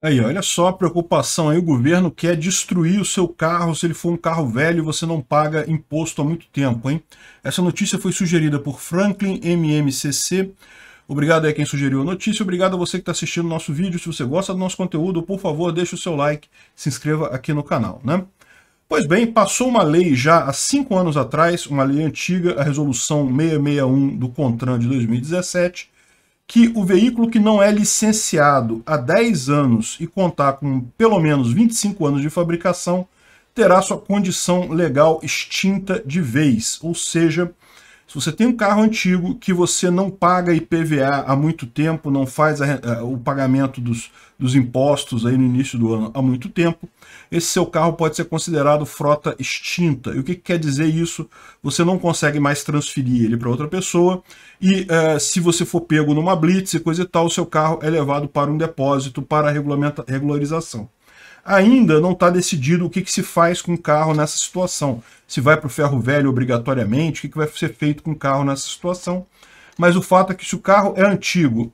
Aí, olha só a preocupação aí, o governo quer destruir o seu carro, se ele for um carro velho, você não paga imposto há muito tempo, hein? Essa notícia foi sugerida por Franklin MMCC. Obrigado aí quem sugeriu a notícia, obrigado a você que está assistindo o nosso vídeo. Se você gosta do nosso conteúdo, por favor, deixe o seu like, se inscreva aqui no canal, né? Pois bem, passou uma lei já há cinco anos atrás, uma lei antiga, a resolução 661 do CONTRAN de 2017, que o veículo que não é licenciado há 10 anos e contar com pelo menos 25 anos de fabricação terá sua condição legal extinta de vez, ou seja, se você tem um carro antigo que você não paga IPVA há muito tempo, não faz a, a, eh, o pagamento dos, dos impostos aí no início do ano há muito tempo, esse seu carro pode ser considerado frota extinta. E o que, que quer dizer isso? Você não consegue mais transferir ele para outra pessoa e uh, se você for pego numa blitz e coisa e tal, o seu carro é levado para um depósito para regulamenta, regularização ainda não está decidido o que, que, se faz com o carro nessa situação. Se vai para o ferro velho obrigatoriamente, o que, que vai ser feito com o carro nessa situação. Mas o fato é que se o carro é antigo,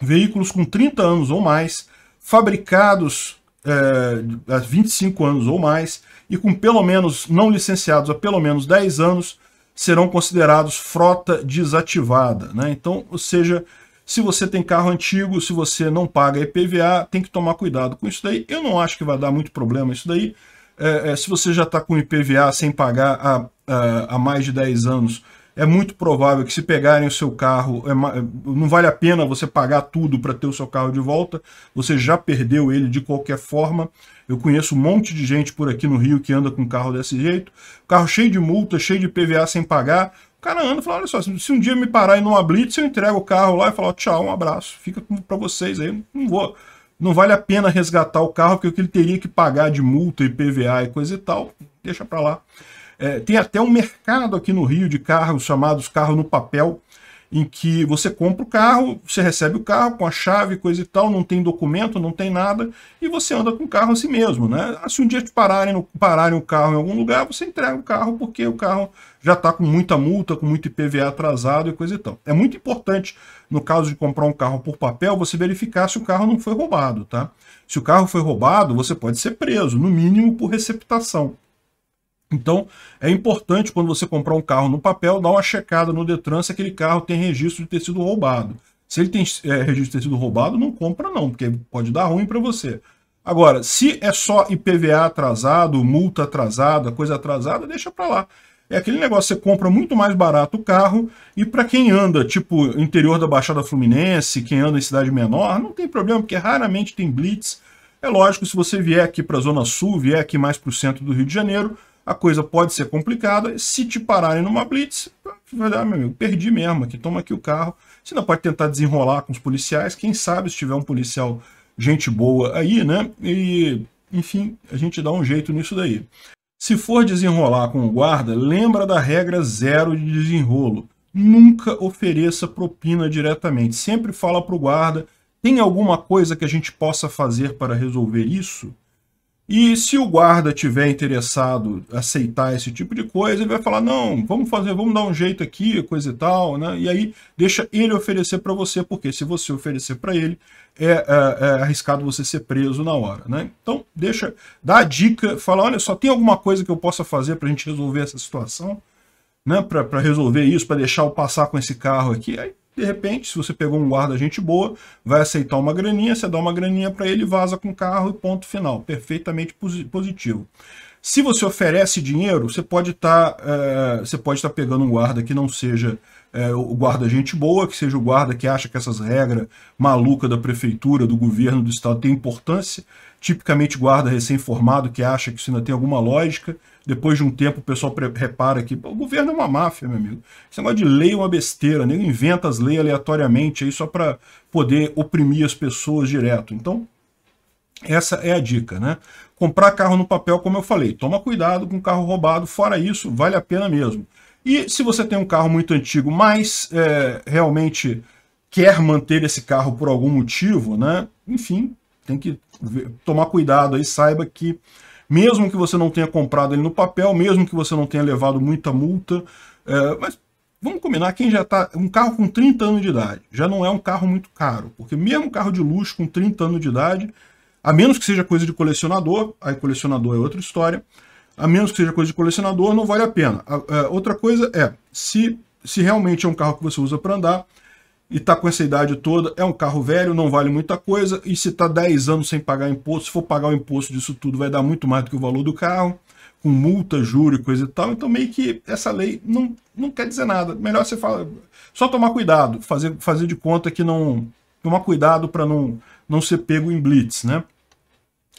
veículos com 30 anos ou mais, fabricados é, há 25 anos ou mais, e com pelo menos, não licenciados há pelo menos 10 anos, serão considerados frota desativada. Né? Então, ou seja, se você tem carro antigo, se você não paga IPVA, tem que tomar cuidado com isso daí. Eu não acho que vai dar muito problema isso daí. É, é, se você já está com IPVA sem pagar há, há, mais de 10 anos, é muito provável que se pegarem o seu carro, é, é não vale a pena você pagar tudo para ter o seu carro de volta, você já perdeu ele de qualquer forma. Eu conheço um monte de gente por aqui no Rio que anda com carro desse jeito, carro cheio de multa, cheio de PVA sem pagar, o cara anda e fala, olha só, se um dia me parar em uma blitz, eu entrego o carro lá e falo, tchau, um abraço, fica para vocês aí, não vou... Não vale a pena resgatar o carro, porque o que ele teria que pagar de multa e PVA e coisa e tal, deixa para lá. É, tem até um mercado aqui no Rio de carros, chamados carro no papel, em que você compra o carro, você recebe o carro com a chave, coisa e tal, não tem documento, não tem nada, e você anda com o carro assim mesmo, né? Ah, se um dia te pararem, pararem o carro em algum lugar, você entrega o carro porque o carro já está com muita multa, com muito IPVA atrasado e coisa e tal. É muito importante, no caso de comprar um carro por papel, você verificar se o carro não foi roubado, tá? Se o carro foi roubado, você pode ser preso, no mínimo por receptação. Então, é importante quando você comprar um carro no papel, dar uma checada no Detran se aquele carro tem registro de ter sido roubado. Se ele tem é, registro de ter sido roubado, não compra não, porque pode dar ruim para você. Agora, se é só IPVA atrasado, multa atrasada, coisa atrasada, deixa para lá. É aquele negócio, você compra muito mais barato o carro e para quem anda, tipo, interior da Baixada Fluminense, quem anda em cidade menor, não tem problema, porque raramente tem blitz. É lógico, se você vier aqui para a Zona Sul, vier aqui mais para o centro do Rio de Janeiro, a coisa pode ser complicada. Se te pararem numa blitz, vai dar, meu amigo, perdi mesmo, aqui toma aqui o carro. Você ainda pode tentar desenrolar com os policiais, quem sabe se tiver um policial gente boa aí, né? E, enfim, a gente dá um jeito nisso daí. Se for desenrolar com o guarda, lembra da regra zero de desenrolo. Nunca ofereça propina diretamente. Sempre fala para o guarda, tem alguma coisa que a gente possa fazer para resolver isso? E se o guarda tiver interessado aceitar esse tipo de coisa, ele vai falar, não, vamos fazer, vamos dar um jeito aqui, coisa e tal, né? E aí deixa ele oferecer para você, porque se você oferecer para ele, é, é, é, arriscado você ser preso na hora, né? Então, deixa, dá a dica, fala, olha, só tem alguma coisa que eu possa fazer para a gente resolver essa situação, né? Para resolver isso, para deixar eu passar com esse carro aqui. Aí de repente, se você pegou um guarda gente boa, vai aceitar uma graninha, você dá uma graninha para ele, vaza com o carro e ponto final. Perfeitamente positivo. Se você oferece dinheiro, você pode estar tá, é, você pode estar tá pegando um guarda que não seja é, o guarda gente boa, que seja o guarda que acha que essas regras maluca da prefeitura, do governo, do estado tem importância, tipicamente guarda recém-formado que acha que isso ainda tem alguma lógica, depois de um tempo o pessoal repara que o governo é uma máfia, meu amigo. Esse negócio de lei é uma besteira, nem inventa as leis aleatoriamente aí só para poder oprimir as pessoas direto. Então, essa é a dica, né? Comprar carro no papel, como eu falei, toma cuidado com carro roubado, fora isso, vale a pena mesmo. E se você tem um carro muito antigo, mas é, realmente quer manter esse carro por algum motivo, né? Enfim, tem que ver, tomar cuidado aí, saiba que mesmo que você não tenha comprado ele no papel, mesmo que você não tenha levado muita multa, é, mas vamos combinar, quem já está... Um carro com 30 anos de idade já não é um carro muito caro, porque mesmo carro de luxo com 30 anos de idade, a menos que seja coisa de colecionador, aí colecionador é outra história, a menos que seja coisa de colecionador, não vale a pena. A, a, é, outra coisa é, se, se realmente é um carro que você usa para andar, e está com essa idade toda, é um carro velho, não vale muita coisa, e se está 10 anos sem pagar imposto, se for pagar o imposto disso tudo, vai dar muito mais do que o valor do carro, com multa, juros, e coisa e tal, então meio que essa lei não, não quer dizer nada. Melhor você falar só tomar cuidado, fazer, fazer de conta que não... Tomar cuidado para não, não ser pego em blitz, né?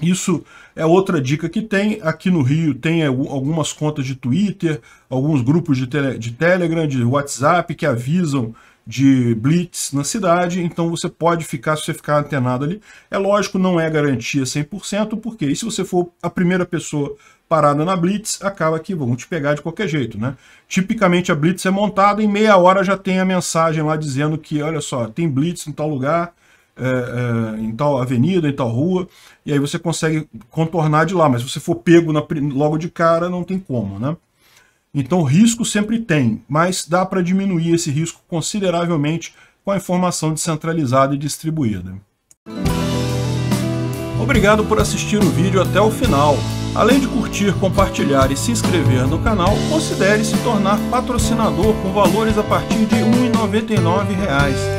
Isso é outra dica que tem. Aqui no Rio tem é, algumas contas de Twitter, alguns grupos de, tele, de Telegram, de WhatsApp que avisam de blitz na cidade, então você pode ficar, se você ficar antenado ali. É lógico, não é garantia 100%, porque e se você for a primeira pessoa parada na blitz, acaba que vão te pegar de qualquer jeito, né? Tipicamente a blitz é montada, em meia hora já tem a mensagem lá dizendo que, olha só, tem blitz em tal lugar, é, é, em tal avenida, em tal rua, e aí você consegue contornar de lá, mas se você for pego na, logo de cara, não tem como, né? Então risco sempre tem, mas dá para diminuir esse risco consideravelmente com a informação descentralizada e distribuída. Obrigado por assistir o vídeo até o final. Além de curtir, compartilhar e se inscrever no canal, considere se tornar patrocinador com valores a partir de R$ 1,99